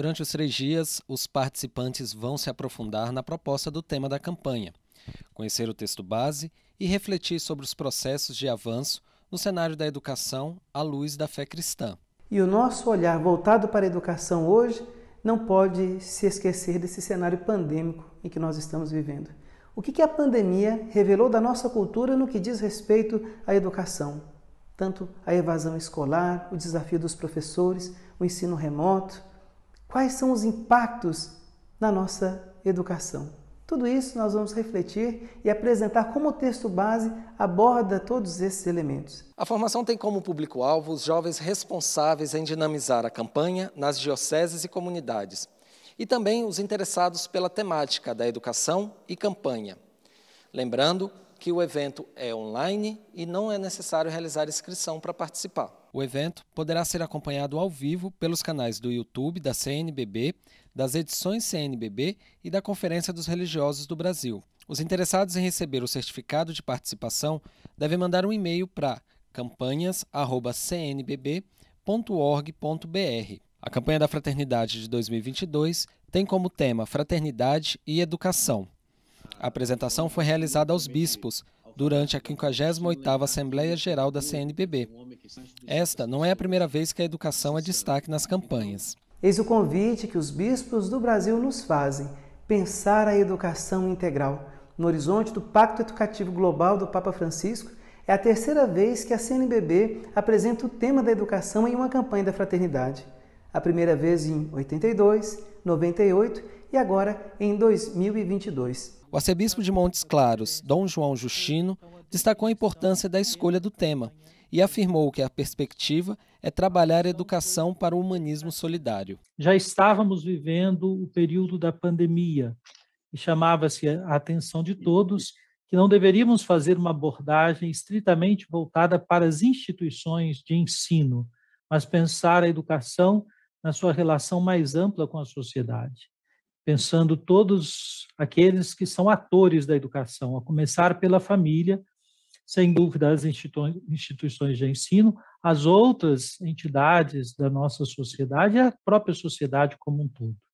Durante os três dias, os participantes vão se aprofundar na proposta do tema da campanha, conhecer o texto base e refletir sobre os processos de avanço no cenário da educação à luz da fé cristã. E o nosso olhar voltado para a educação hoje não pode se esquecer desse cenário pandêmico em que nós estamos vivendo. O que a pandemia revelou da nossa cultura no que diz respeito à educação? Tanto a evasão escolar, o desafio dos professores, o ensino remoto, Quais são os impactos na nossa educação? Tudo isso nós vamos refletir e apresentar como o texto base aborda todos esses elementos. A formação tem como público-alvo os jovens responsáveis em dinamizar a campanha nas dioceses e comunidades, e também os interessados pela temática da educação e campanha. Lembrando, que o evento é online e não é necessário realizar inscrição para participar. O evento poderá ser acompanhado ao vivo pelos canais do YouTube da CNBB, das edições CNBB e da Conferência dos Religiosos do Brasil. Os interessados em receber o certificado de participação devem mandar um e-mail para campanhas@cnbb.org.br. A campanha da Fraternidade de 2022 tem como tema Fraternidade e Educação. A apresentação foi realizada aos bispos durante a 58ª Assembleia Geral da CNBB. Esta não é a primeira vez que a educação é destaque nas campanhas. Eis o convite que os bispos do Brasil nos fazem, pensar a educação integral. No horizonte do Pacto Educativo Global do Papa Francisco, é a terceira vez que a CNBB apresenta o tema da educação em uma campanha da fraternidade. A primeira vez em 82, 98 e agora em 2022. O arcebispo de Montes Claros, Dom João Justino, destacou a importância da escolha do tema e afirmou que a perspectiva é trabalhar a educação para o humanismo solidário. Já estávamos vivendo o período da pandemia e chamava-se a atenção de todos que não deveríamos fazer uma abordagem estritamente voltada para as instituições de ensino, mas pensar a educação na sua relação mais ampla com a sociedade, pensando todos aqueles que são atores da educação, a começar pela família, sem dúvida as instituições de ensino, as outras entidades da nossa sociedade e a própria sociedade como um todo.